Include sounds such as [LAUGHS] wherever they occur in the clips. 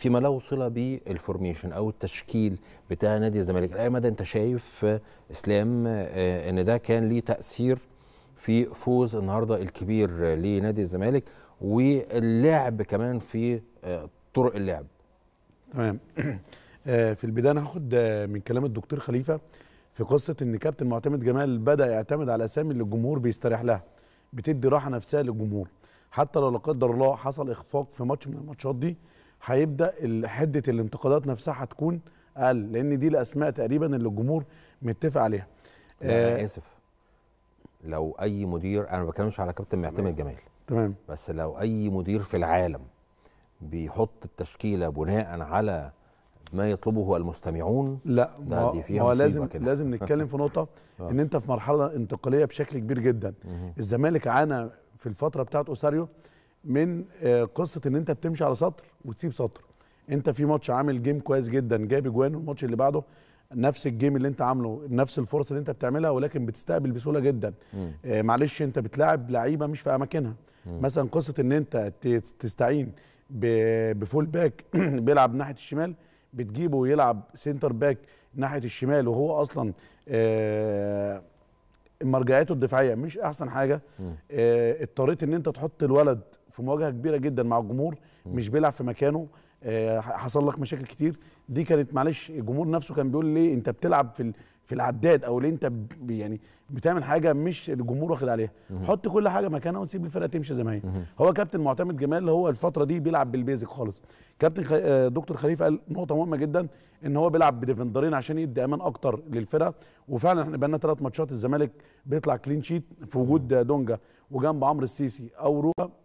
فيما له صله بالفورميشن او التشكيل بتاع نادي الزمالك لاي مدى انت شايف اسلام آه، ان ده كان ليه تاثير في فوز النهارده الكبير لنادي الزمالك واللعب كمان في آه، طرق اللعب تمام [CLEARS THROAT] آه، في البدايه هاخد من كلام الدكتور خليفه في قصه ان كابتن معتمد جمال بدا يعتمد على اسامي اللي الجمهور بيستريح لها بتدي راحه نفسيه للجمهور حتى لو لا قدر الله حصل اخفاق في ماتش من الماتشات دي هيبدا حده الانتقادات نفسها هتكون اقل لان دي الاسماء تقريبا اللي الجمهور متفق عليها آه انا اسف لو اي مدير انا ما بتكلمش على كابتن معتمد جمال تمام بس لو اي مدير في العالم بيحط التشكيله بناء على ما يطلبه المستمعون لا ما دي فيها ما لازم كده. لازم نتكلم في نقطه [LAUGHS] آه. ان انت في مرحله انتقاليه بشكل كبير جدا الزمالك عانى في الفتره بتاعت اوساريو من آه، قصه ان انت بتمشي على سطر وتسيب سطر انت في ماتش عامل جيم كويس جدا جايب اجوان والماتش اللي بعده نفس الجيم اللي انت عامله نفس الفرص اللي انت بتعملها ولكن بتستقبل بسهوله جدا مم. آه، معلش انت بتلاعب لعيبه مش في اماكنها مم. مثلا قصه ان انت تستعين بفول باك [CLEARS THROAT] بيلعب ناحيه الشمال بتجيبه ويلعب سنتر باك ناحيه الشمال وهو اصلا مرجعياته مرجعيته الدفاعيه مش احسن حاجه آه، اضطريت ان انت تحط الولد في مواجهه كبيره جدا مع الجمهور مش بيلعب في مكانه آه، حصل لك مشاكل كتير دي كانت معلش الجمهور نفسه كان بيقول ليه انت بتلعب في في العداد او ليه انت يعني بتعمل حاجه مش الجمهور واخد عليها حط كل حاجه مكانها وسيب الفرقه تمشي زي ما هي هو كابتن معتمد جمال هو الفتره دي بيلعب بالبيزك خالص كابتن آه، دكتور خليفه قال نقطه مهمه جدا ان هو بيلعب بديفندرين عشان يدي امان اكتر للفرقه وفعلا احنا بقالنا ثلاث ماتشات الزمالك بيطلع كلين شيت في وجود دونجا وجنب عمرو السيسي او روحه [CLEARS THROAT]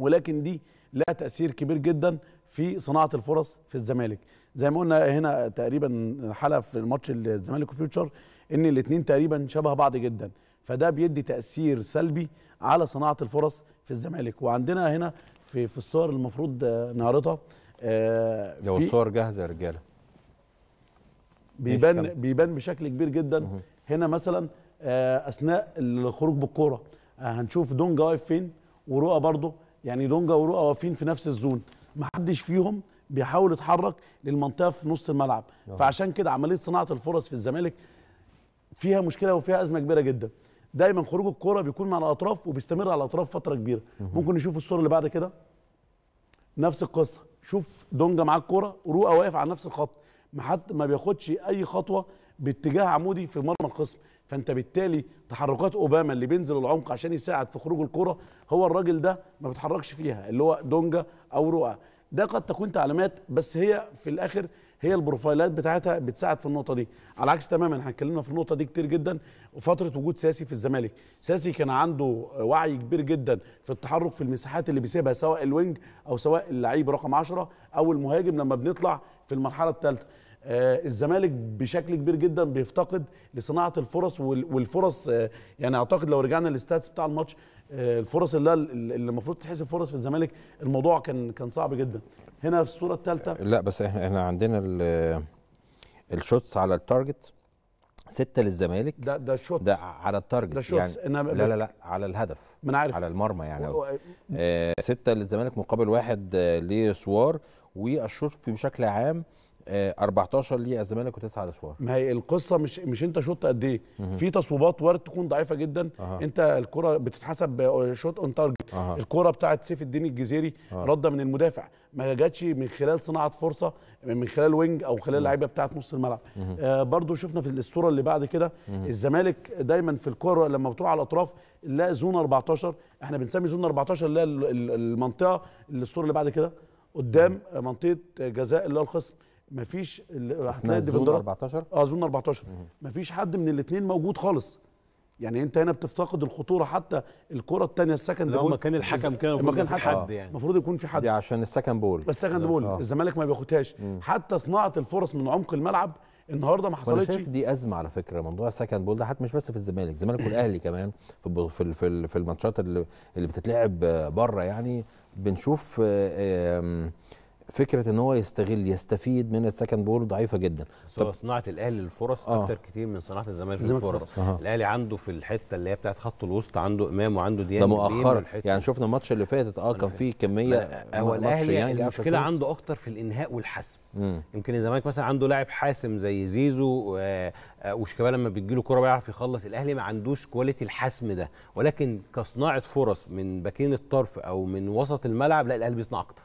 ولكن دي لها تاثير كبير جدا في صناعه الفرص في الزمالك زي ما قلنا هنا تقريبا حلقه في الماتش الزمالك وفيوتشر ان الاثنين تقريبا شبه بعض جدا فده بيدي تاثير سلبي على صناعه الفرص في الزمالك وعندنا هنا في في الصور المفروض نعرضها آه، لو الصور جاهزه يا رجاله بيبان بيبان بشكل كبير جدا هنا مثلا آه، اثناء الخروج بالكوره آه، هنشوف دونجا واقف فين ورؤى برضه يعني دونجا ورؤى واقفين في نفس الزون ما حدش فيهم بيحاول يتحرك للمنطقه في نص الملعب أوه. فعشان كده عمليه صناعه الفرص في الزمالك فيها مشكله وفيها ازمه كبيره جدا دايما خروج الكوره بيكون مع الاطراف وبيستمر على الاطراف فتره كبيره مه. ممكن نشوف الصوره اللي بعد كده نفس القصه شوف دونجا معاه الكوره ورؤى واقف على نفس الخط حد ما بياخدش اي خطوه باتجاه عمودي في مرمى الخصم فانت بالتالي تحركات اوباما اللي بينزل العمق عشان يساعد في خروج الكره هو الراجل ده ما بيتحركش فيها اللي هو دونجا او رؤى ده قد تكون تعليمات بس هي في الاخر هي البروفايلات بتاعتها بتساعد في النقطه دي على عكس تماما احنا اتكلمنا في النقطه دي كتير جدا وفتره وجود ساسي في الزمالك ساسي كان عنده وعي كبير جدا في التحرك في المساحات اللي بيسيبها سواء الوينج او سواء اللعيب رقم 10 او المهاجم لما بنطلع في المرحله الثالثه آه، الزمالك بشكل كبير جدا بيفتقد لصناعه الفرص والفرص آه، يعني اعتقد لو رجعنا للستاتس بتاع الماتش آه، الفرص اللي اللي المفروض تحسب فرص في الزمالك الموضوع كان كان صعب جدا هنا في الصوره الثالثه لا بس احنا احنا عندنا الشوتس على التارجت ستة للزمالك ده ده شوت ده على التارجت ده شوتس يعني لا لا لا على الهدف من عارف على المرمى يعني و... آه ستة للزمالك مقابل واحد آه لسوار والشوط بشكل عام 14 آه، ليه الزمالك وتسعه لسوار ما هي القصه مش مش انت شوط قد ايه في تصويبات وارد تكون ضعيفه جدا أه. انت الكره بتتحسب شوط اون تارجت أه. الكره بتاعت سيف الدين الجزيري أه. رده من المدافع ما جاتش من خلال صناعه فرصه من خلال وينج او خلال لعيبه بتاعت نص الملعب آه برضو شفنا في الصوره اللي بعد كده الزمالك دايما في الكره لما بتروح على الاطراف لا زون 14 احنا بنسمي زون 14 اللي هي المنطقه اللي الصوره اللي بعد كده قدام منطقه جزاء اللي هو الخصم مفيش هتلاقي زون 14 اه زون 14 مفيش حد من الاثنين موجود خالص يعني انت هنا بتفتقد الخطوره حتى الكره الثانيه السكند بول لو مكان الحكم كان المفروض يكون في حد يعني المفروض يكون في حد دي عشان السكند بول السكند بول آه. الزمالك ما بياخدهاش حتى صناعه الفرص من عمق الملعب النهارده ما حصلتش شايف دي ازمه على فكره موضوع السكند بول ده حتى مش بس في الزمالك الزمالك والاهلي كمان في في في, في الماتشات اللي, اللي بتتلعب بره يعني بنشوف آه آه فكره ان هو يستغل يستفيد من السكند بول ضعيفه جدا هو صناعه الاهلي الفرص آه. اكتر كتير من صناعه الزمالك الفرص آه. الاهلي عنده في الحته اللي هي بتاعت خط الوسط عنده امام وعنده ديان ده مؤخرا يعني شفنا الماتش اللي فاتت اه كان فيه كميه هو الاهلي يعني المشكله عنده اكتر في الانهاء والحسم مم. يمكن الزمالك مثلا عنده لاعب حاسم زي زيزو آه، وشيكابالا لما بتجي له كوره بيعرف يخلص الاهلي ما عندوش كواليتي الحسم ده ولكن كصناعه فرص من باكين الطرف او من وسط الملعب لا الاهلي بيصنع اكتر